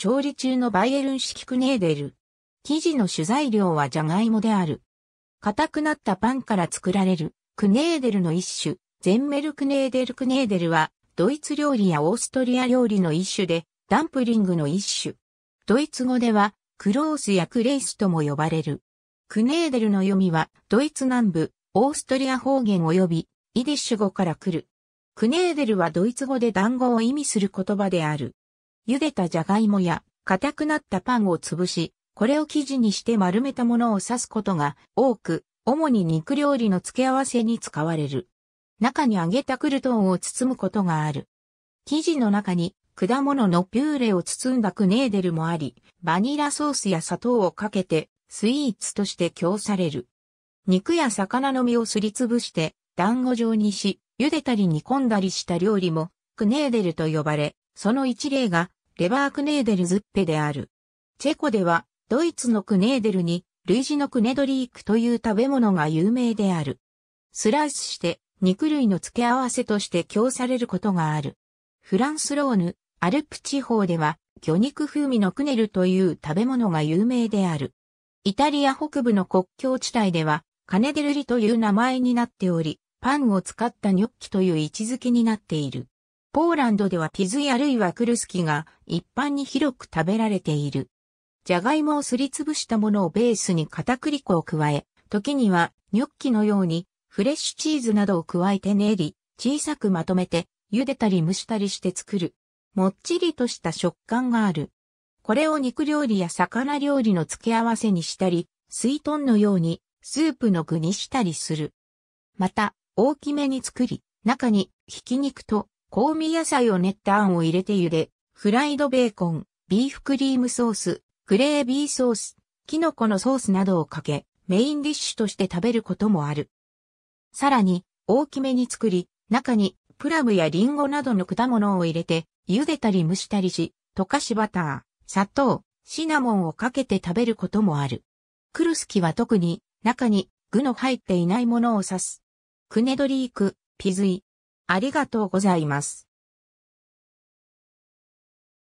調理中のバイエルン式クネーデル。生地の主材料はジャガイモである。硬くなったパンから作られるクネーデルの一種、ゼンメルクネーデルクネーデルは、ドイツ料理やオーストリア料理の一種で、ダンプリングの一種。ドイツ語では、クロースやクレイスとも呼ばれる。クネーデルの読みは、ドイツ南部、オーストリア方言及び、イディッシュ語から来る。クネーデルはドイツ語で団子を意味する言葉である。茹でたじゃがいもや硬くなったパンを潰し、これを生地にして丸めたものを刺すことが多く、主に肉料理の付け合わせに使われる。中に揚げたクルトンを包むことがある。生地の中に果物のピューレを包んだクネーデルもあり、バニラソースや砂糖をかけてスイーツとして供される。肉や魚の身をすりつぶして団子状にし、茹でたり煮込んだりした料理もクネーデルと呼ばれ、その一例が、レバークネーデルズッペである。チェコでは、ドイツのクネーデルに、類似のクネドリークという食べ物が有名である。スライスして、肉類の付け合わせとして供されることがある。フランスローヌ、アルプ地方では、魚肉風味のクネルという食べ物が有名である。イタリア北部の国境地帯では、カネデルリという名前になっており、パンを使ったニョッキという位置づけになっている。ポーランドではピズイあるいはクルスキが一般に広く食べられている。ジャガイモをすりつぶしたものをベースに片栗粉を加え、時にはニョッキのようにフレッシュチーズなどを加えて練り、小さくまとめて茹でたり蒸したりして作る。もっちりとした食感がある。これを肉料理や魚料理の付け合わせにしたり、スイトンのようにスープの具にしたりする。また、大きめに作り、中にひき肉と香味野菜を練ったあんを入れて茹で、フライドベーコン、ビーフクリームソース、クレービーソース、キノコのソースなどをかけ、メインディッシュとして食べることもある。さらに、大きめに作り、中にプラムやリンゴなどの果物を入れて、茹でたり蒸したりし、溶かしバター、砂糖、シナモンをかけて食べることもある。クルスキは特に中に具の入っていないものを指す。クネドリーク、ピズイ、ありがとうございます。